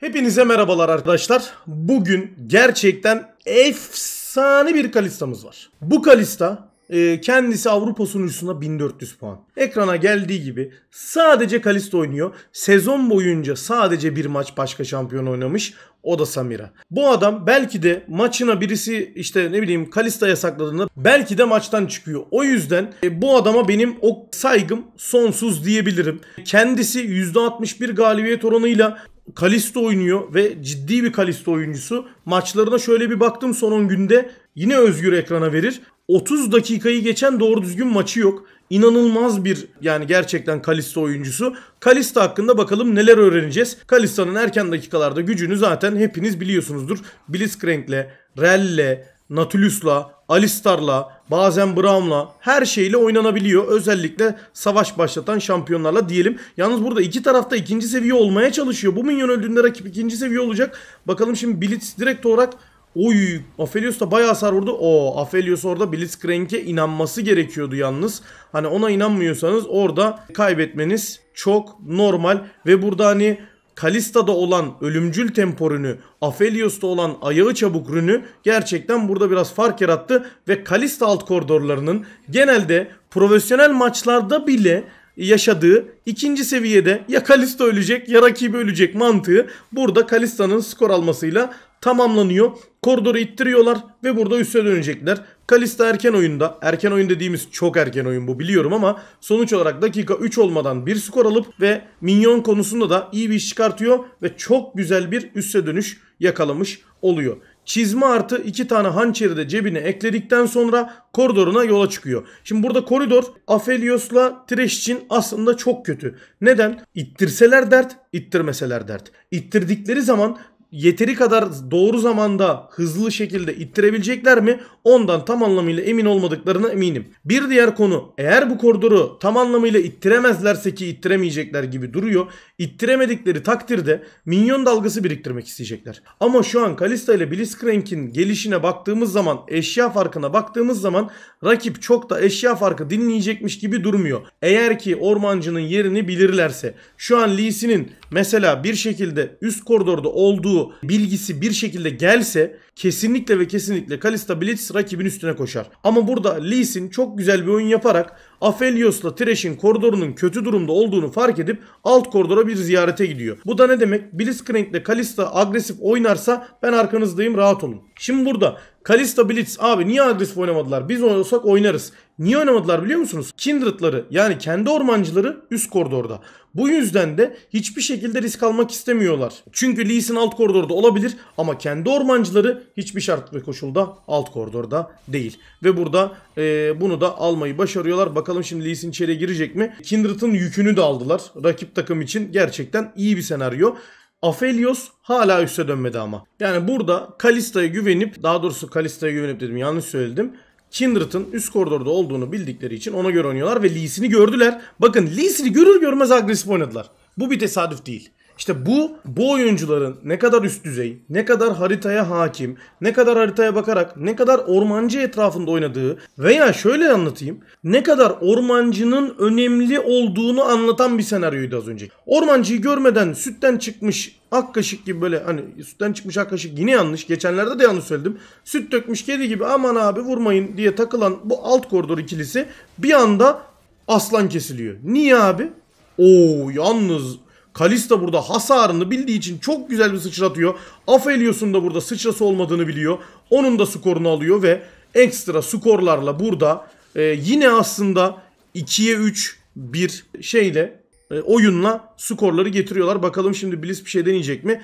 Hepinize merhabalar arkadaşlar. Bugün gerçekten efsane bir Kalista'mız var. Bu Kalista e, kendisi Avrupa sunucusuna 1400 puan. Ekrana geldiği gibi sadece Kalista oynuyor. Sezon boyunca sadece bir maç başka şampiyon oynamış. O da Samira. Bu adam belki de maçına birisi işte ne bileyim Kalista yasakladığında belki de maçtan çıkıyor. O yüzden e, bu adama benim o saygım sonsuz diyebilirim. Kendisi %61 galibiyet oranıyla Kalisto oynuyor ve ciddi bir Kalisto oyuncusu. Maçlarına şöyle bir baktım son 10 günde yine özgür ekrana verir. 30 dakikayı geçen doğru düzgün maçı yok. İnanılmaz bir yani gerçekten Kalisto oyuncusu. Kalisto hakkında bakalım neler öğreneceğiz. Kalista'nın erken dakikalarda gücünü zaten hepiniz biliyorsunuzdur. Blitzcrank'le, Rell'le, Natulus'la, Alistar'la, bazen Brown'la her şeyle oynanabiliyor. Özellikle savaş başlatan şampiyonlarla diyelim. Yalnız burada iki tarafta ikinci seviye olmaya çalışıyor. Bu minyon öldüğünde rakip ikinci seviye olacak. Bakalım şimdi Blitz direkt olarak Oy Aphelios da bayağı hasar vurdu. O Aphelios orada Blitzcrank'e inanması gerekiyordu yalnız. Hani ona inanmıyorsanız orada kaybetmeniz çok normal. Ve burada hani Kalista'da olan ölümcül temporünü, Aphelios'ta olan ayağı çabuk rünü gerçekten burada biraz fark yarattı ve Kalista alt koridorlarının genelde profesyonel maçlarda bile yaşadığı ikinci seviyede ya Kalista ölecek ya rakibi ölecek mantığı burada Kalista'nın skor almasıyla tamamlanıyor. Koridoru ittiriyorlar ve burada üste dönecekler. Kalista erken oyunda. Erken oyun dediğimiz çok erken oyun bu biliyorum ama sonuç olarak dakika 3 olmadan bir skor alıp ve minyon konusunda da iyi bir iş çıkartıyor ve çok güzel bir üste dönüş yakalamış oluyor. Çizme artı iki tane hançeri de cebine ekledikten sonra koridoruna yola çıkıyor. Şimdi burada koridor Aphelios'la Thresh için aslında çok kötü. Neden? İttirseler dert, ittirmeseler dert. İttirdikleri zaman yeteri kadar doğru zamanda hızlı şekilde ittirebilecekler mi? Ondan tam anlamıyla emin olmadıklarına eminim. Bir diğer konu eğer bu koridoru tam anlamıyla ittiremezlerse ki ittiremeyecekler gibi duruyor. İttiremedikleri takdirde minyon dalgası biriktirmek isteyecekler. Ama şu an Kalista ile Blitzcrank'in gelişine baktığımız zaman eşya farkına baktığımız zaman rakip çok da eşya farkı dinleyecekmiş gibi durmuyor. Eğer ki ormancının yerini bilirlerse şu an Lee'sinin mesela bir şekilde üst koridorda olduğu bilgisi bir şekilde gelse kesinlikle ve kesinlikle Kalista Blitz rakibin üstüne koşar. Ama burada Lee Sin çok güzel bir oyun yaparak Aphelios'la Thresh'in koridorunun kötü durumda olduğunu fark edip alt koridora bir ziyarete gidiyor. Bu da ne demek? Blitzcrank'le Kalista agresif oynarsa ben arkanızdayım rahat olun. Şimdi burada Kalista Blitz abi niye agresif oynamadılar? Biz oynasak oynarız. Niye oynamadılar biliyor musunuz? Kindred'ları yani kendi ormancıları üst koridorda. Bu yüzden de hiçbir şekilde risk almak istemiyorlar. Çünkü Lee Sin alt koridorda olabilir ama kendi ormancıları hiçbir şart ve koşulda alt koridorda değil. Ve burada e, bunu da almayı başarıyorlar. Bakalım şimdi Lee Sin içeriye girecek mi? Kindred'ın yükünü de aldılar. Rakip takım için gerçekten iyi bir senaryo. Afelios hala üste dönmedi ama. Yani burada Kalista'ya güvenip daha doğrusu Kalista'ya güvenip dedim yanlış söyledim. Kindred'ın üst koridorda olduğunu bildikleri için ona göre oynuyorlar ve Lee'sini gördüler. Bakın Lee'sini görür görmez agresif oynadılar. Bu bir tesadüf değil. İşte bu bu oyuncuların ne kadar üst düzey, ne kadar haritaya hakim, ne kadar haritaya bakarak, ne kadar ormancı etrafında oynadığı veya şöyle anlatayım. Ne kadar ormancının önemli olduğunu anlatan bir senaryoydu az önce. Ormancıyı görmeden sütten çıkmış ak kaşık gibi böyle hani sütten çıkmış ak kaşık yine yanlış. Geçenlerde de yanlış söyledim. Süt dökmüş kedi gibi aman abi vurmayın diye takılan bu alt koridor ikilisi bir anda aslan kesiliyor. Niye abi? Oo yalnız Kalista burada hasarını bildiği için çok güzel bir sıçratıyor. Afelios'un da burada sıçrası olmadığını biliyor. Onun da skorunu alıyor ve ekstra skorlarla burada e, yine aslında 2'ye 3 bir şeyle e, oyunla skorları getiriyorlar. Bakalım şimdi Blitz bir şey deneyecek mi?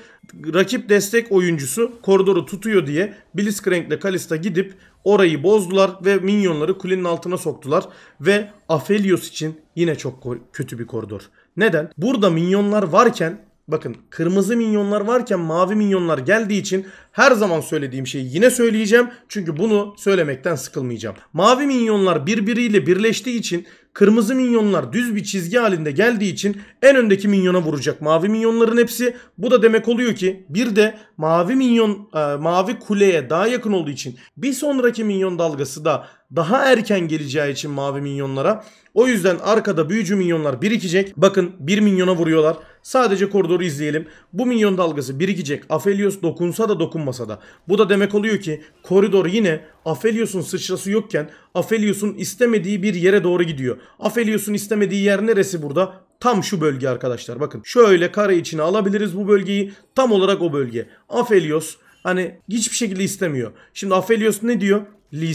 Rakip destek oyuncusu koridoru tutuyor diye Blitzcrank ile Kalista gidip orayı bozdular ve minyonları kulenin altına soktular. Ve Aphelios için yine çok kötü bir koridor. Neden? Burada minyonlar varken Bakın kırmızı minyonlar varken mavi minyonlar geldiği için her zaman söylediğim şeyi yine söyleyeceğim. Çünkü bunu söylemekten sıkılmayacağım. Mavi minyonlar birbiriyle birleştiği için Kırmızı minyonlar düz bir çizgi halinde geldiği için en öndeki minyona vuracak mavi minyonların hepsi. Bu da demek oluyor ki bir de mavi minyon e, mavi kuleye daha yakın olduğu için bir sonraki minyon dalgası da daha erken geleceği için mavi minyonlara. O yüzden arkada büyücü minyonlar birikecek. Bakın bir minyona vuruyorlar. Sadece koridoru izleyelim. Bu minyon dalgası birikecek. Aphelios dokunsa da dokunmasa da. Bu da demek oluyor ki koridor yine Aphelios'un sıçrası yokken Aphelios'un istemediği bir yere doğru gidiyor. Aphelios'un istemediği yer neresi burada? Tam şu bölge arkadaşlar. Bakın şöyle kare içine alabiliriz bu bölgeyi. Tam olarak o bölge. Aphelios hani hiçbir şekilde istemiyor. Şimdi Aphelios ne diyor? Lee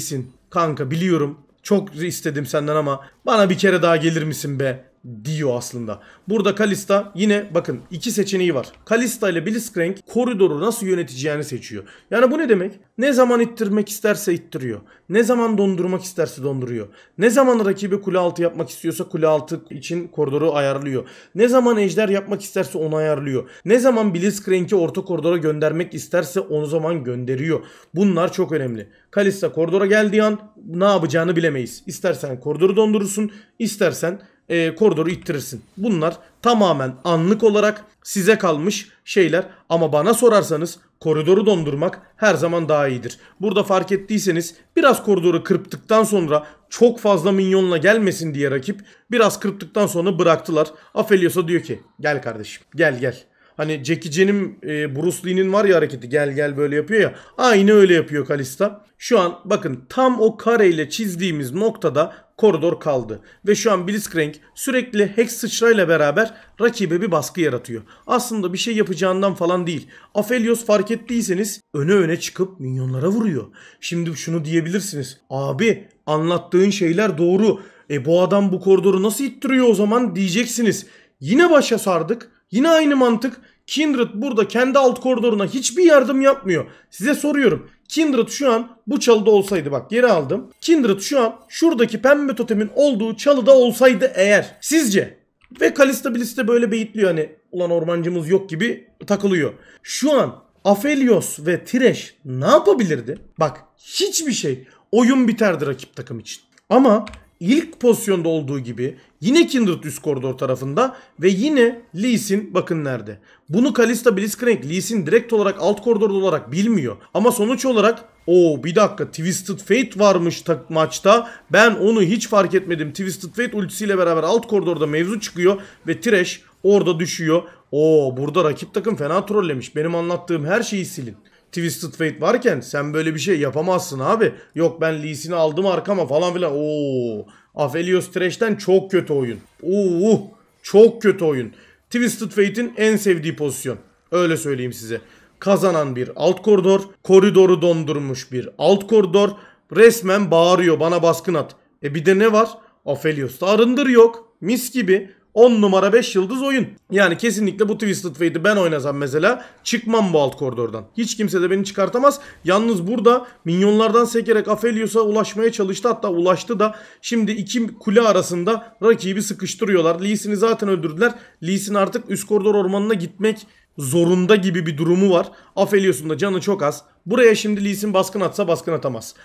Kanka biliyorum çok istedim senden ama bana bir kere daha gelir misin be? diyor aslında. Burada Kalista yine bakın iki seçeneği var. Kalista ile Blitzcrank koridoru nasıl yöneteceğini seçiyor. Yani bu ne demek? Ne zaman ittirmek isterse ittiriyor. Ne zaman dondurmak isterse donduruyor. Ne zaman rakibi kule altı yapmak istiyorsa kule altı için koridoru ayarlıyor. Ne zaman ejder yapmak isterse onu ayarlıyor. Ne zaman Blitzcrank'i orta koridora göndermek isterse onu zaman gönderiyor. Bunlar çok önemli. Kalista koridora geldiği an ne yapacağını bilemeyiz. İstersen koridoru dondurursun, istersen e, koridoru ittirirsin. Bunlar tamamen anlık olarak size kalmış şeyler ama bana sorarsanız koridoru dondurmak her zaman daha iyidir. Burada fark ettiyseniz biraz koridoru kırptıktan sonra çok fazla minyonla gelmesin diye rakip biraz kırptıktan sonra bıraktılar. Afelios'a diyor ki gel kardeşim gel gel. Hani Jackie Chan'in e, Bruce Lee'nin var ya hareketi gel gel böyle yapıyor ya. Aynı öyle yapıyor Kalista. Şu an bakın tam o kareyle çizdiğimiz noktada koridor kaldı. Ve şu an Blitzcrank sürekli Hex sıçrayla beraber rakibe bir baskı yaratıyor. Aslında bir şey yapacağından falan değil. Aphelios fark ettiyseniz öne öne çıkıp minyonlara vuruyor. Şimdi şunu diyebilirsiniz. Abi anlattığın şeyler doğru. E bu adam bu koridoru nasıl ittiriyor o zaman diyeceksiniz. Yine başa sardık. Yine aynı mantık. Kindred burada kendi alt koridoruna hiçbir yardım yapmıyor. Size soruyorum. Kindred şu an bu çalıda olsaydı bak geri aldım. Kindred şu an şuradaki pembe totemin olduğu çalıda olsaydı eğer sizce ve Kalista de böyle beyitliyor hani ulan ormancımız yok gibi takılıyor. Şu an Afelios ve Tireş ne yapabilirdi? Bak hiçbir şey. Oyun biterdi rakip takım için. Ama ilk pozisyonda olduğu gibi yine Kindred üst koridor tarafında ve yine Lee Sin bakın nerede. Bunu Kalista Blitzcrank Lee Sin direkt olarak alt koridorda olarak bilmiyor. Ama sonuç olarak o bir dakika Twisted Fate varmış maçta. Ben onu hiç fark etmedim. Twisted Fate ultisiyle beraber alt koridorda mevzu çıkıyor ve Thresh orada düşüyor. Oo burada rakip takım fena trollemiş. Benim anlattığım her şeyi silin. Twisted Fate varken sen böyle bir şey yapamazsın abi. Yok ben Lee'sini aldım arkama falan filan. Oo. Afelios Thresh'ten çok kötü oyun. Oo. Çok kötü oyun. Twisted Fate'in en sevdiği pozisyon. Öyle söyleyeyim size. Kazanan bir alt koridor. Koridoru dondurmuş bir alt koridor. Resmen bağırıyor bana baskın at. E bir de ne var? Aphelios'ta arındır yok. Mis gibi. 10 numara 5 yıldız oyun. Yani kesinlikle bu Twisted Fate'i ben oynasam mesela çıkmam bu alt koridordan. Hiç kimse de beni çıkartamaz. Yalnız burada minyonlardan sekerek Aphelios'a ulaşmaya çalıştı. Hatta ulaştı da şimdi iki kule arasında rakibi sıkıştırıyorlar. Lee zaten öldürdüler. Lee artık üst koridor ormanına gitmek zorunda gibi bir durumu var. Aphelios'un da canı çok az. Buraya şimdi Lee baskın atsa baskın atamaz.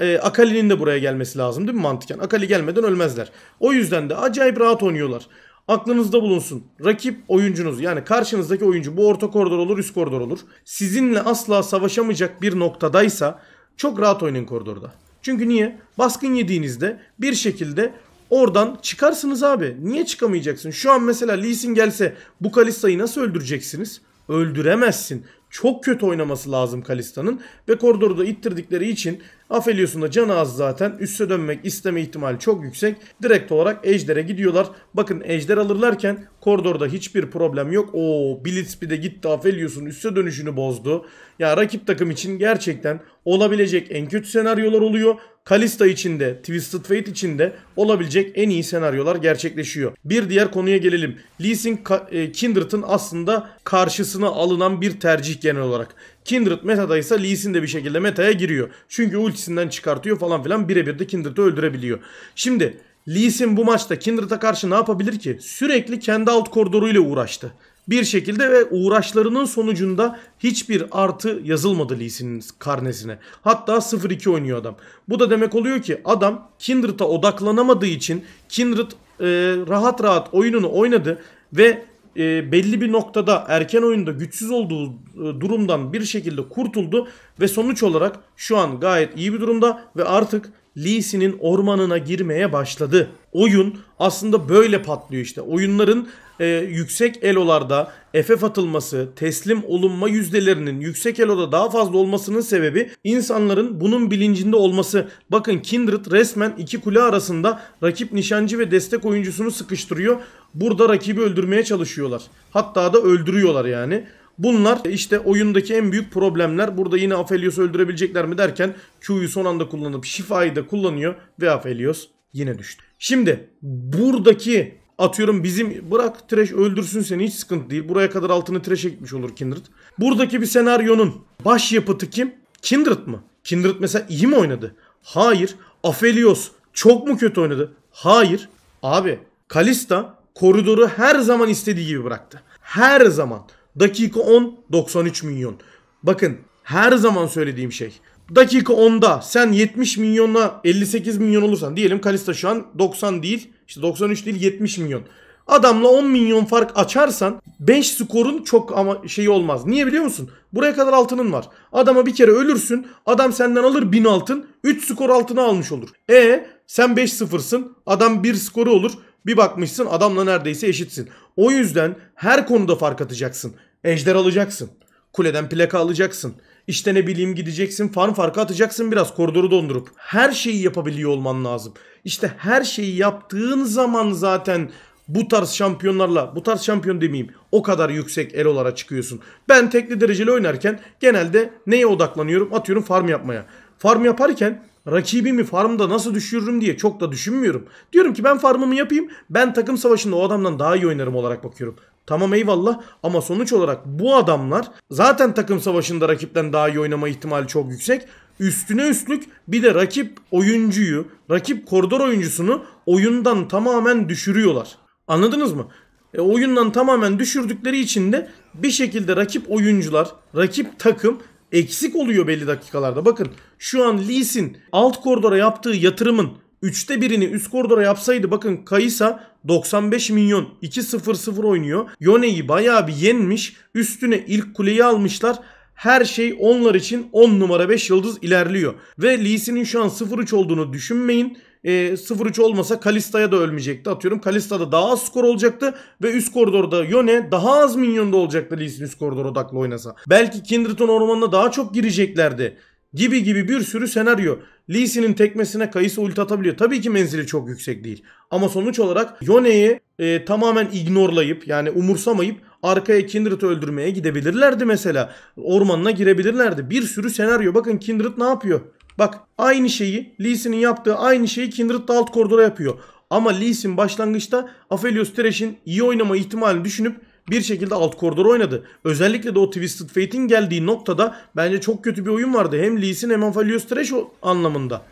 E, Akali'nin de buraya gelmesi lazım değil mi mantıken? Akali gelmeden ölmezler. O yüzden de acayip rahat oynuyorlar aklınızda bulunsun. Rakip oyuncunuz yani karşınızdaki oyuncu bu orta koridor olur üst koridor olur. Sizinle asla savaşamayacak bir noktadaysa çok rahat oynayın koridorda. Çünkü niye? Baskın yediğinizde bir şekilde oradan çıkarsınız abi. Niye çıkamayacaksın? Şu an mesela Lee Sin gelse bu Kalista'yı nasıl öldüreceksiniz? Öldüremezsin. Çok kötü oynaması lazım Kalista'nın ve koridorda ittirdikleri için Afelios'un da canı az zaten. Üste dönmek isteme ihtimali çok yüksek. Direkt olarak Ejder'e gidiyorlar. Bakın Ejder alırlarken koridorda hiçbir problem yok. Oo Blitzpi de gitti Afelios'un üste dönüşünü bozdu. Ya rakip takım için gerçekten olabilecek en kötü senaryolar oluyor. Kalista içinde, de Twisted Fate için olabilecek en iyi senaryolar gerçekleşiyor. Bir diğer konuya gelelim. Lee Sin e, Kindred'ın aslında karşısına alınan bir tercih genel olarak. Kindred metadaysa Lee Sin de bir şekilde metaya giriyor. Çünkü ultisinden çıkartıyor falan filan birebir de Kindred'i öldürebiliyor. Şimdi Lee Sin bu maçta Kindred'a karşı ne yapabilir ki? Sürekli kendi alt koridoruyla uğraştı. Bir şekilde ve uğraşlarının sonucunda hiçbir artı yazılmadı Lee Sin'in karnesine. Hatta 0-2 oynuyor adam. Bu da demek oluyor ki adam Kindred'a odaklanamadığı için Kindred e, rahat rahat oyununu oynadı ve e, belli bir noktada erken oyunda güçsüz olduğu e, durumdan bir şekilde kurtuldu ve sonuç olarak şu an gayet iyi bir durumda ve artık Lee'sinin ormanına girmeye başladı. Oyun aslında böyle patlıyor işte. Oyunların e, yüksek elolarda FF atılması, teslim olunma yüzdelerinin yüksek eloda daha fazla olmasının sebebi insanların bunun bilincinde olması. Bakın Kindred resmen iki kule arasında rakip nişancı ve destek oyuncusunu sıkıştırıyor. Burada rakibi öldürmeye çalışıyorlar. Hatta da öldürüyorlar yani. Bunlar işte oyundaki en büyük problemler. Burada yine Aphelios'u öldürebilecekler mi derken Q'yu son anda kullanıp şifayı da kullanıyor ve Aphelios yine düştü. Şimdi buradaki atıyorum bizim bırak Trash öldürsün seni hiç sıkıntı değil. Buraya kadar altını Trash'e gitmiş olur Kindred. Buradaki bir senaryonun baş yapıtı kim? Kindred mı? Kindred mesela iyi mi oynadı? Hayır. Aphelios çok mu kötü oynadı? Hayır. Abi Kalista koridoru her zaman istediği gibi bıraktı. Her zaman. Dakika 10 93 milyon. Bakın her zaman söylediğim şey. Dakika 10'da sen 70 milyonla 58 milyon olursan diyelim Kalista şu an 90 değil işte 93 değil 70 milyon. Adamla 10 milyon fark açarsan 5 skorun çok ama şey olmaz. Niye biliyor musun? Buraya kadar altının var. Adama bir kere ölürsün. Adam senden alır 1000 altın. 3 skor altına almış olur. E sen 5 sıfırsın Adam 1 skoru olur. Bir bakmışsın adamla neredeyse eşitsin. O yüzden her konuda fark atacaksın. Ejder alacaksın. Kuleden plaka alacaksın. İşte ne bileyim gideceksin farm farkı atacaksın biraz koridoru dondurup. Her şeyi yapabiliyor olman lazım. İşte her şeyi yaptığın zaman zaten bu tarz şampiyonlarla bu tarz şampiyon demeyeyim o kadar yüksek elolara çıkıyorsun. Ben tekli dereceli oynarken genelde neye odaklanıyorum? Atıyorum farm yapmaya. Farm yaparken rakibimi farmda nasıl düşürürüm diye çok da düşünmüyorum. Diyorum ki ben farmımı yapayım. Ben takım savaşında o adamdan daha iyi oynarım olarak bakıyorum. Tamam eyvallah ama sonuç olarak bu adamlar zaten takım savaşında rakipten daha iyi oynama ihtimali çok yüksek. Üstüne üstlük bir de rakip oyuncuyu, rakip koridor oyuncusunu oyundan tamamen düşürüyorlar. Anladınız mı? E, oyundan tamamen düşürdükleri için de bir şekilde rakip oyuncular, rakip takım eksik oluyor belli dakikalarda. Bakın şu an Lee'sin alt koridora yaptığı yatırımın 3'te birini üst koridora yapsaydı bakın Kaysa 95 milyon 2-0-0 oynuyor. Yone'yi bayağı bir yenmiş. Üstüne ilk kuleyi almışlar. Her şey onlar için 10 numara 5 yıldız ilerliyor. Ve Lee'sinin şu an 0-3 olduğunu düşünmeyin e, ee, 0 olmasa Kalista'ya da ölmeyecekti. Atıyorum Kalista'da daha az skor olacaktı ve üst koridorda Yone daha az minyonda olacaktı Lee Sin üst koridor odaklı oynasa. Belki Kindred'in ormanına daha çok gireceklerdi gibi gibi bir sürü senaryo. Lee Sin'in tekmesine Kayısı ulti atabiliyor. Tabii ki menzili çok yüksek değil. Ama sonuç olarak Yone'yi e, tamamen ignorlayıp yani umursamayıp arkaya Kindred'ı öldürmeye gidebilirlerdi mesela. Ormanına girebilirlerdi. Bir sürü senaryo. Bakın Kindred ne yapıyor? Bak aynı şeyi Lee'sinin yaptığı aynı şeyi Kindred de alt koridora yapıyor. Ama Lee'sin başlangıçta Aphelios Thresh'in iyi oynama ihtimalini düşünüp bir şekilde alt koridor oynadı. Özellikle de o Twisted Fate'in geldiği noktada bence çok kötü bir oyun vardı. Hem Lee'sin hem Aphelios Thresh anlamında.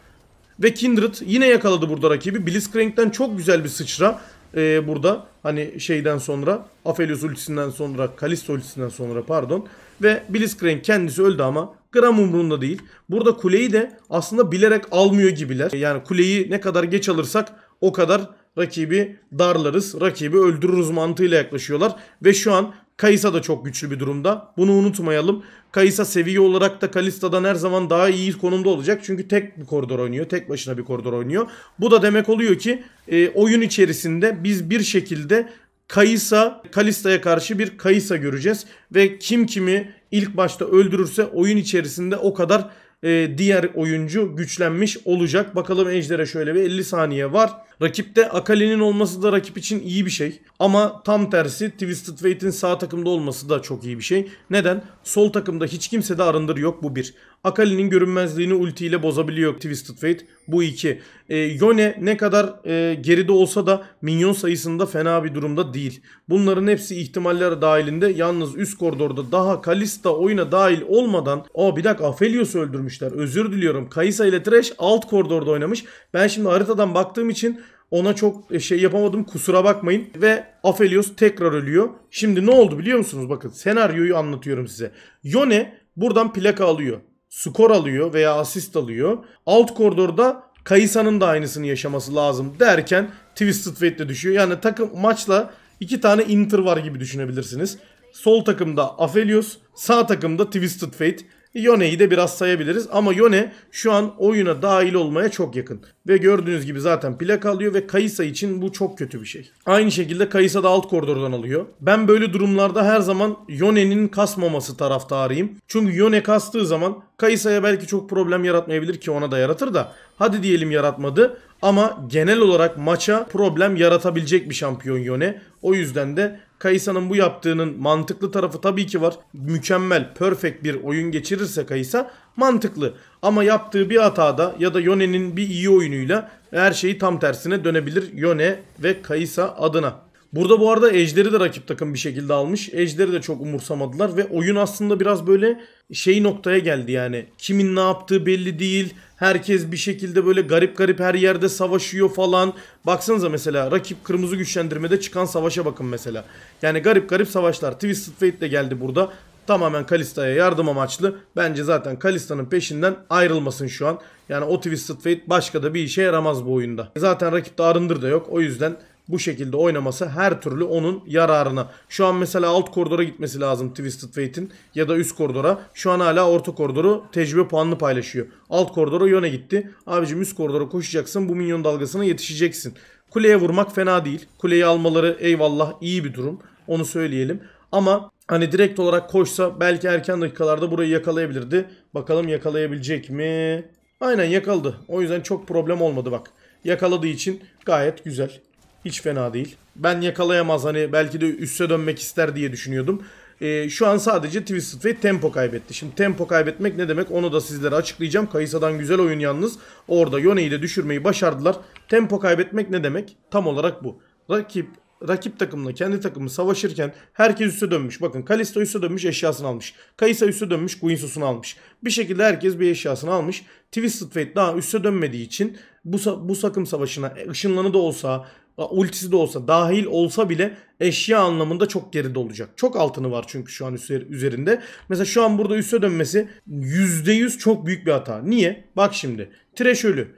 Ve Kindred yine yakaladı burada rakibi. Blitzcrank'ten çok güzel bir sıçra e, burada hani şeyden sonra Aphelios ultisinden sonra Kalisto ultisinden sonra pardon ve Blitzcrank kendisi öldü ama gram umrunda değil. Burada kuleyi de aslında bilerek almıyor gibiler. Yani kuleyi ne kadar geç alırsak o kadar rakibi darlarız, rakibi öldürürüz mantığıyla yaklaşıyorlar. Ve şu an Kayısa da çok güçlü bir durumda. Bunu unutmayalım. Kayısa seviye olarak da Kalista'dan her zaman daha iyi konumda olacak. Çünkü tek bir koridor oynuyor. Tek başına bir koridor oynuyor. Bu da demek oluyor ki e, oyun içerisinde biz bir şekilde Kayısa, Kalista'ya karşı bir Kayısa göreceğiz. Ve kim kimi ilk başta öldürürse oyun içerisinde o kadar e, diğer oyuncu güçlenmiş olacak. Bakalım Ejder'e şöyle bir 50 saniye var. Rakipte Akali'nin olması da rakip için iyi bir şey. Ama tam tersi Twisted Fate'in sağ takımda olması da çok iyi bir şey. Neden? Sol takımda hiç kimse de arındır yok bu bir. Akali'nin görünmezliğini ulti ile bozabiliyor Twisted Fate. Bu iki. E, Yone ne kadar e, geride olsa da minyon sayısında fena bir durumda değil. Bunların hepsi ihtimaller dahilinde. Yalnız üst koridorda daha Kalista oyuna dahil olmadan o bir dakika Aphelios'u öldürmüşler. Özür diliyorum. Kaysa ile Trash alt koridorda oynamış. Ben şimdi haritadan baktığım için ona çok e, şey yapamadım kusura bakmayın. Ve Afelios tekrar ölüyor. Şimdi ne oldu biliyor musunuz? Bakın senaryoyu anlatıyorum size. Yone buradan plaka alıyor. Skor alıyor veya asist alıyor. Alt koridorda Kayısa'nın da aynısını yaşaması lazım derken Twisted Fate düşüyor. Yani takım maçla iki tane Inter var gibi düşünebilirsiniz. Sol takımda Afelios, sağ takımda Twisted Fate. Yone'yi de biraz sayabiliriz ama Yone şu an oyuna dahil olmaya çok yakın. Ve gördüğünüz gibi zaten plak alıyor ve Kaysa için bu çok kötü bir şey. Aynı şekilde Kaysa da alt koridordan alıyor. Ben böyle durumlarda her zaman Yone'nin kasmaması taraftarıyım. Çünkü Yone kastığı zaman Kayısa'ya belki çok problem yaratmayabilir ki ona da yaratır da. Hadi diyelim yaratmadı ama genel olarak maça problem yaratabilecek bir şampiyon Yone. O yüzden de Kayısa'nın bu yaptığının mantıklı tarafı tabii ki var. Mükemmel, perfect bir oyun geçirirse Kayısa mantıklı. Ama yaptığı bir hatada ya da Yone'nin bir iyi oyunuyla her şeyi tam tersine dönebilir Yone ve Kayısa adına. Burada bu arada Ejder'i de rakip takım bir şekilde almış. Ejder'i de çok umursamadılar ve oyun aslında biraz böyle şey noktaya geldi yani. Kimin ne yaptığı belli değil. Herkes bir şekilde böyle garip garip her yerde savaşıyor falan. Baksanıza mesela rakip kırmızı güçlendirmede çıkan savaşa bakın mesela. Yani garip garip savaşlar. Twisted Fate de geldi burada. Tamamen Kalista'ya yardım amaçlı. Bence zaten Kalista'nın peşinden ayrılmasın şu an. Yani o Twisted Fate başka da bir işe yaramaz bu oyunda. Zaten rakipte Arındır da yok. O yüzden bu şekilde oynaması her türlü onun yararına. Şu an mesela alt koridora gitmesi lazım Twisted Fate'in ya da üst koridora. Şu an hala orta koridoru tecrübe puanını paylaşıyor. Alt koridora yöne gitti. Abicim üst koridora koşacaksın bu minyon dalgasına yetişeceksin. Kuleye vurmak fena değil. Kuleyi almaları eyvallah iyi bir durum. Onu söyleyelim. Ama hani direkt olarak koşsa belki erken dakikalarda burayı yakalayabilirdi. Bakalım yakalayabilecek mi? Aynen yakaladı. O yüzden çok problem olmadı bak. Yakaladığı için gayet güzel. Hiç fena değil. Ben yakalayamaz hani belki de üste dönmek ister diye düşünüyordum. E, şu an sadece Twisted Fate tempo kaybetti. Şimdi tempo kaybetmek ne demek onu da sizlere açıklayacağım. Kayısa'dan güzel oyun yalnız. Orada Yone'yi de düşürmeyi başardılar. Tempo kaybetmek ne demek? Tam olarak bu. Rakip rakip takımla kendi takımı savaşırken herkes üste dönmüş. Bakın Kalisto üste dönmüş eşyasını almış. Kayısa üste dönmüş Guinsos'unu almış. Bir şekilde herkes bir eşyasını almış. Twisted Fate daha üste dönmediği için bu, bu sakım savaşına ışınlanı da olsa ultisi de olsa dahil olsa bile eşya anlamında çok geride olacak. Çok altını var çünkü şu an üzerinde. Mesela şu an burada üste dönmesi %100 çok büyük bir hata. Niye? Bak şimdi. Trash ölü.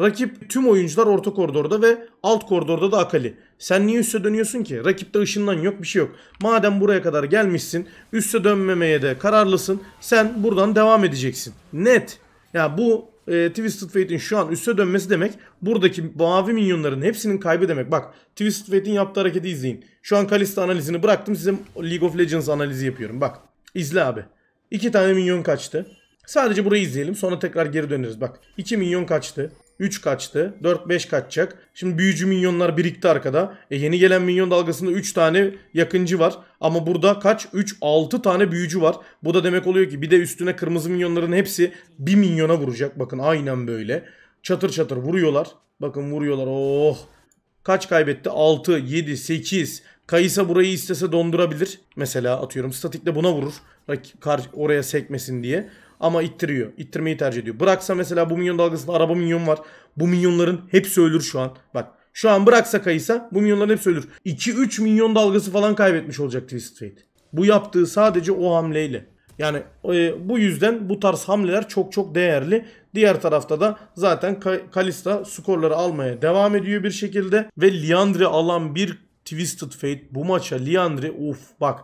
Rakip tüm oyuncular orta koridorda ve alt koridorda da Akali. Sen niye üste dönüyorsun ki? Rakipte ışından yok bir şey yok. Madem buraya kadar gelmişsin üste dönmemeye de kararlısın. Sen buradan devam edeceksin. Net. Ya bu e, Twisted Fate'in şu an üste dönmesi demek buradaki mavi minyonların hepsinin kaybı demek. Bak Twisted Fate'in yaptığı hareketi izleyin. Şu an Kalista analizini bıraktım size League of Legends analizi yapıyorum. Bak izle abi. İki tane minyon kaçtı. Sadece burayı izleyelim sonra tekrar geri döneriz. Bak iki minyon kaçtı. 3 kaçtı. 4-5 kaçacak. Şimdi büyücü minyonlar birikti arkada. E yeni gelen minyon dalgasında 3 tane yakıncı var. Ama burada kaç? 3-6 tane büyücü var. Bu da demek oluyor ki bir de üstüne kırmızı minyonların hepsi 1 minyona vuracak. Bakın aynen böyle. Çatır çatır vuruyorlar. Bakın vuruyorlar. Oh. Kaç kaybetti? 6, 7, 8. Kayısa burayı istese dondurabilir. Mesela atıyorum statikle buna vurur. kar oraya sekmesin diye ama ittiriyor. İttirmeyi tercih ediyor. Bıraksa mesela bu minyon dalgasında araba minyon var. Bu minyonların hepsi ölür şu an. Bak şu an bıraksa kayısa bu minyonların hepsi ölür. 2-3 minyon dalgası falan kaybetmiş olacak Twisted Fate. Bu yaptığı sadece o hamleyle. Yani e, bu yüzden bu tarz hamleler çok çok değerli. Diğer tarafta da zaten Kalista skorları almaya devam ediyor bir şekilde. Ve Liandre alan bir Twisted Fate bu maça Liandre uf bak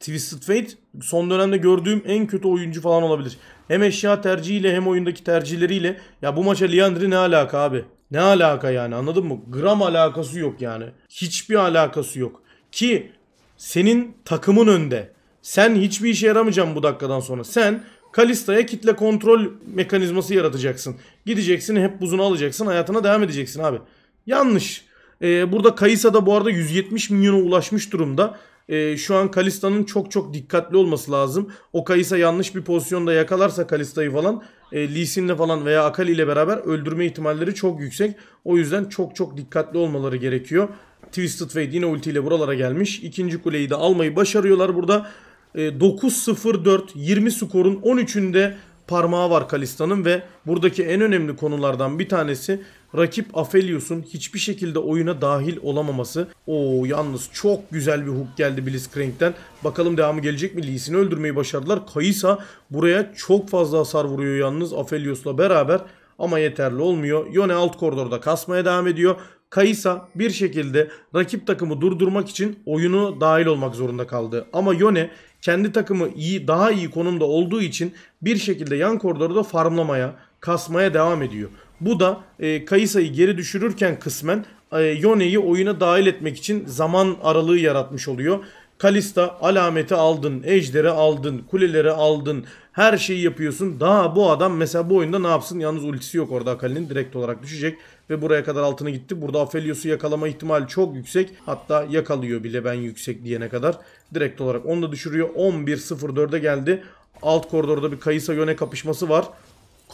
Twisted Fate son dönemde gördüğüm en kötü oyuncu falan olabilir. Hem eşya tercihiyle hem oyundaki tercihleriyle. Ya bu maça Liandri ne alaka abi? Ne alaka yani anladın mı? Gram alakası yok yani. Hiçbir alakası yok. Ki senin takımın önde. Sen hiçbir işe yaramayacaksın bu dakikadan sonra. Sen Kalista'ya kitle kontrol mekanizması yaratacaksın. Gideceksin hep buzunu alacaksın hayatına devam edeceksin abi. Yanlış. Ee, burada Kayısa da bu arada 170 milyona ulaşmış durumda e, şu an Kalista'nın çok çok dikkatli olması lazım. O kaysa yanlış bir pozisyonda yakalarsa Kalista'yı falan e, Lee Sin'le falan veya Akali ile beraber öldürme ihtimalleri çok yüksek. O yüzden çok çok dikkatli olmaları gerekiyor. Twisted Fate yine ultiyle buralara gelmiş. İkinci kuleyi de almayı başarıyorlar burada. E, 9-0-4 20 skorun 13'ünde parmağı var Kalista'nın ve buradaki en önemli konulardan bir tanesi Rakip Aphelios'un hiçbir şekilde oyuna dahil olamaması. O, yalnız çok güzel bir hook geldi Blitzcrank'ten. Bakalım devamı gelecek mi? Lee'sini öldürmeyi başardılar. Kayısa buraya çok fazla hasar vuruyor yalnız Aphelios'la beraber. Ama yeterli olmuyor. Yone alt koridorda kasmaya devam ediyor. Kayısa bir şekilde rakip takımı durdurmak için oyunu dahil olmak zorunda kaldı. Ama Yone kendi takımı iyi, daha iyi konumda olduğu için bir şekilde yan koridorda farmlamaya, kasmaya devam ediyor. Bu da e, Kayısa'yı geri düşürürken kısmen e, Yone'yi oyuna dahil etmek için zaman aralığı yaratmış oluyor. Kalista alameti aldın, ejderi aldın, kuleleri aldın, her şeyi yapıyorsun. Daha bu adam mesela bu oyunda ne yapsın? Yalnız ultisi yok orada Akali'nin direkt olarak düşecek ve buraya kadar altına gitti. Burada Aphelios'u yakalama ihtimali çok yüksek. Hatta yakalıyor bile ben yüksek diyene kadar. Direkt olarak onu da düşürüyor. 11 0 geldi. Alt koridorda bir Kayısa Yone kapışması var.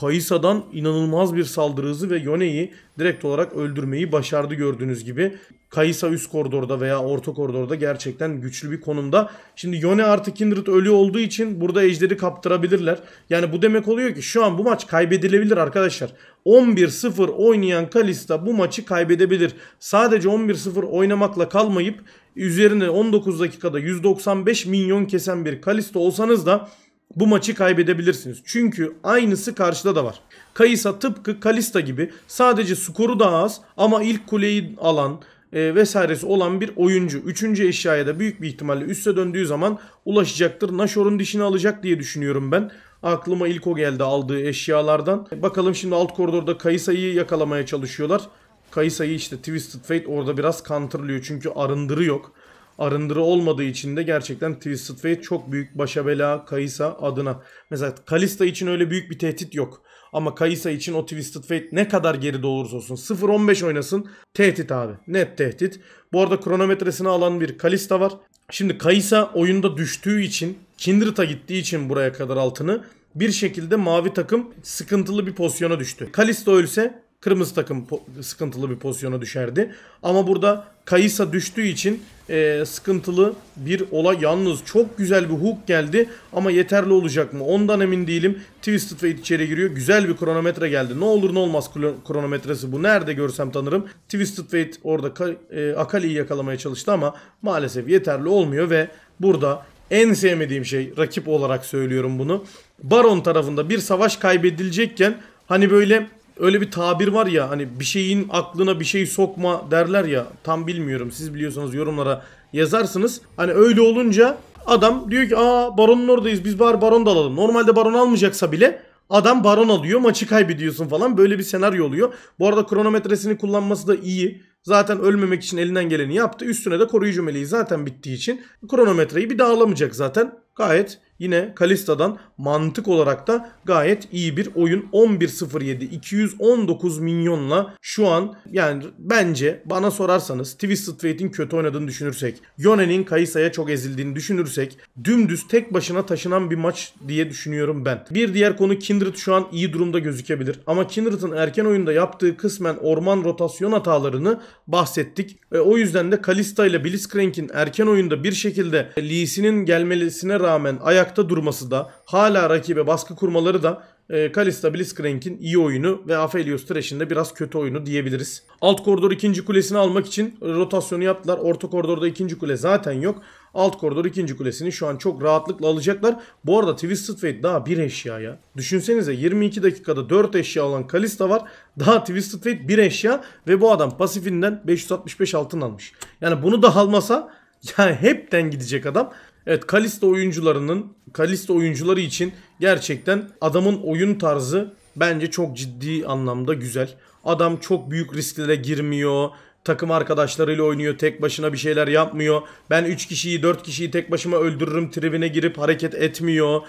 Kayısa'dan inanılmaz bir saldırı hızı ve Yone'yi direkt olarak öldürmeyi başardı gördüğünüz gibi. Kayısa üst koridorda veya orta koridorda gerçekten güçlü bir konumda. Şimdi Yone artık Kindred ölü olduğu için burada Ejder'i kaptırabilirler. Yani bu demek oluyor ki şu an bu maç kaybedilebilir arkadaşlar. 11-0 oynayan Kalista bu maçı kaybedebilir. Sadece 11-0 oynamakla kalmayıp üzerinde 19 dakikada 195 milyon kesen bir Kalista olsanız da bu maçı kaybedebilirsiniz. Çünkü aynısı karşıda da var. Kayısa tıpkı Kalista gibi sadece skoru daha az ama ilk kuleyi alan e, vesairesi olan bir oyuncu. Üçüncü eşyaya da büyük bir ihtimalle üste döndüğü zaman ulaşacaktır. Nashor'un dişini alacak diye düşünüyorum ben. Aklıma ilk o geldi aldığı eşyalardan. E, bakalım şimdi alt koridorda Kayısa'yı yakalamaya çalışıyorlar. Kayısa'yı işte Twisted Fate orada biraz counterlıyor çünkü arındırı yok arındırı olmadığı için de gerçekten Twisted Fate çok büyük başa bela Kaysa adına. Mesela Kalista için öyle büyük bir tehdit yok. Ama Kaysa için o Twisted Fate ne kadar geride olursa olsun 0-15 oynasın tehdit abi. Net tehdit. Bu arada kronometresini alan bir Kalista var. Şimdi Kaysa oyunda düştüğü için Kindred'a gittiği için buraya kadar altını bir şekilde mavi takım sıkıntılı bir pozisyona düştü. Kalista ölse Kırmızı takım sıkıntılı bir pozisyona düşerdi. Ama burada Kayısa düştüğü için e, sıkıntılı bir ola Yalnız çok güzel bir hook geldi ama yeterli olacak mı? Ondan emin değilim. Twisted Fate içeri giriyor. Güzel bir kronometre geldi. Ne olur ne olmaz kronometresi bu. Nerede görsem tanırım. Twisted Fate orada e, Akali'yi yakalamaya çalıştı ama maalesef yeterli olmuyor ve burada en sevmediğim şey rakip olarak söylüyorum bunu. Baron tarafında bir savaş kaybedilecekken hani böyle öyle bir tabir var ya hani bir şeyin aklına bir şey sokma derler ya tam bilmiyorum siz biliyorsanız yorumlara yazarsınız. Hani öyle olunca adam diyor ki aa baronun oradayız biz bari baron da alalım. Normalde baron almayacaksa bile adam baron alıyor maçı kaybediyorsun falan böyle bir senaryo oluyor. Bu arada kronometresini kullanması da iyi. Zaten ölmemek için elinden geleni yaptı. Üstüne de koruyucu meleği zaten bittiği için kronometreyi bir daha alamayacak zaten. Gayet Yine Kalista'dan mantık olarak da gayet iyi bir oyun. 11.07 219 milyonla şu an yani bence bana sorarsanız Twisted Fate'in kötü oynadığını düşünürsek, Yone'nin Kayısa'ya çok ezildiğini düşünürsek dümdüz tek başına taşınan bir maç diye düşünüyorum ben. Bir diğer konu Kindred şu an iyi durumda gözükebilir ama Kindred'ın erken oyunda yaptığı kısmen orman rotasyon hatalarını bahsettik. E, o yüzden de Kalista ile Blitzcrank'in erken oyunda bir şekilde Lee'sinin gelmesine rağmen ayak ayakta durması da hala rakibe baskı kurmaları da e, Kalista Blitzcrank'in iyi oyunu ve Aphelios Thresh'in de biraz kötü oyunu diyebiliriz. Alt koridor ikinci kulesini almak için rotasyonu yaptılar. Orta koridorda ikinci kule zaten yok. Alt koridor ikinci kulesini şu an çok rahatlıkla alacaklar. Bu arada Twisted Fate daha bir eşya ya. Düşünsenize 22 dakikada 4 eşya olan Kalista var. Daha Twisted Fate bir eşya ve bu adam pasifinden 565 altın almış. Yani bunu da almasa yani hepten gidecek adam. Evet Kalista oyuncularının Kalista oyuncuları için gerçekten adamın oyun tarzı bence çok ciddi anlamda güzel. Adam çok büyük risklere girmiyor. Takım arkadaşlarıyla oynuyor. Tek başına bir şeyler yapmıyor. Ben 3 kişiyi 4 kişiyi tek başıma öldürürüm tribine girip hareket etmiyor.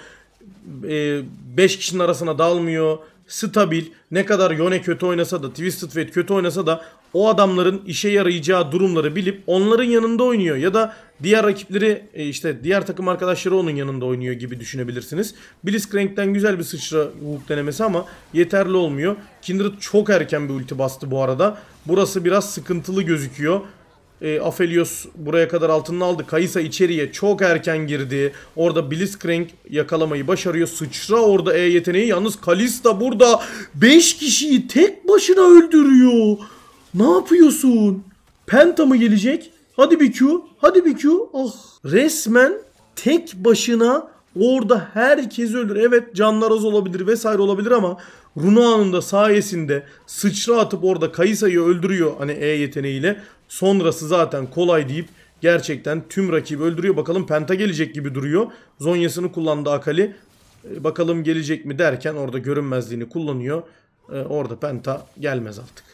5 ee, kişinin arasına dalmıyor stabil ne kadar Yone kötü oynasa da Twisted Fate kötü oynasa da o adamların işe yarayacağı durumları bilip onların yanında oynuyor ya da diğer rakipleri e, işte diğer takım arkadaşları onun yanında oynuyor gibi düşünebilirsiniz. Blitzcrank'ten güzel bir sıçra hook denemesi ama yeterli olmuyor. Kindred çok erken bir ulti bastı bu arada. Burası biraz sıkıntılı gözüküyor. E, Aphelios buraya kadar altını aldı. Kayısa içeriye çok erken girdi. Orada Blitzcrank yakalamayı başarıyor. Sıçra orada E yeteneği. Yalnız Kalista burada 5 kişiyi tek başına öldürüyor. Ne yapıyorsun? Penta mı gelecek? Hadi bir Q. Hadi bir Q. Ah. Resmen tek başına orada herkes ölür. Evet canlar az olabilir vesaire olabilir ama Runa'nın da sayesinde sıçra atıp orada Kayısa'yı öldürüyor hani E yeteneğiyle. Sonrası zaten kolay deyip gerçekten tüm rakibi öldürüyor. Bakalım Penta gelecek gibi duruyor. Zonyasını kullandı Akali. E, bakalım gelecek mi derken orada görünmezliğini kullanıyor. E, orada Penta gelmez artık.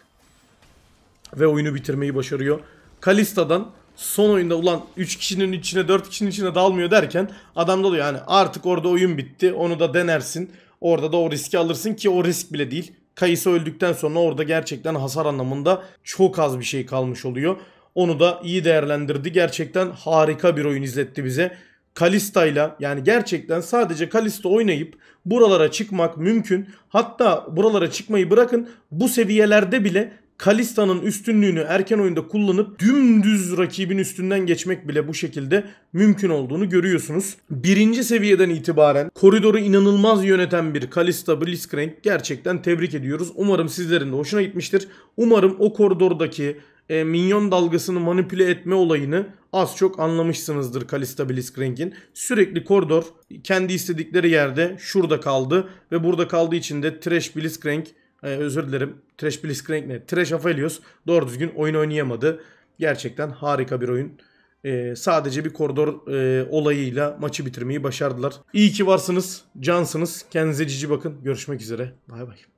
Ve oyunu bitirmeyi başarıyor. Kalista'dan son oyunda ulan 3 kişinin içine 4 kişinin içine dalmıyor derken adam da oluyor yani artık orada oyun bitti onu da denersin. Orada da o riski alırsın ki o risk bile değil. Kayısı öldükten sonra orada gerçekten hasar anlamında çok az bir şey kalmış oluyor. Onu da iyi değerlendirdi. Gerçekten harika bir oyun izletti bize. Kalista ile yani gerçekten sadece Kalista oynayıp buralara çıkmak mümkün. Hatta buralara çıkmayı bırakın bu seviyelerde bile Kalista'nın üstünlüğünü erken oyunda kullanıp dümdüz rakibin üstünden geçmek bile bu şekilde mümkün olduğunu görüyorsunuz. Birinci seviyeden itibaren koridoru inanılmaz yöneten bir Kalista Blitzcrank gerçekten tebrik ediyoruz. Umarım sizlerin de hoşuna gitmiştir. Umarım o koridordaki e, minyon dalgasını manipüle etme olayını az çok anlamışsınızdır Kalista Blitzcrank'in. Sürekli koridor kendi istedikleri yerde şurada kaldı ve burada kaldığı için de Trash Blitzcrank ee, özür dilerim. Trash Blitzcrank ne? Trash Aphelios doğru düzgün oyun oynayamadı. Gerçekten harika bir oyun. Ee, sadece bir koridor e, olayıyla maçı bitirmeyi başardılar. İyi ki varsınız. Cansınız. Kendinize cici bakın. Görüşmek üzere. Bay bay.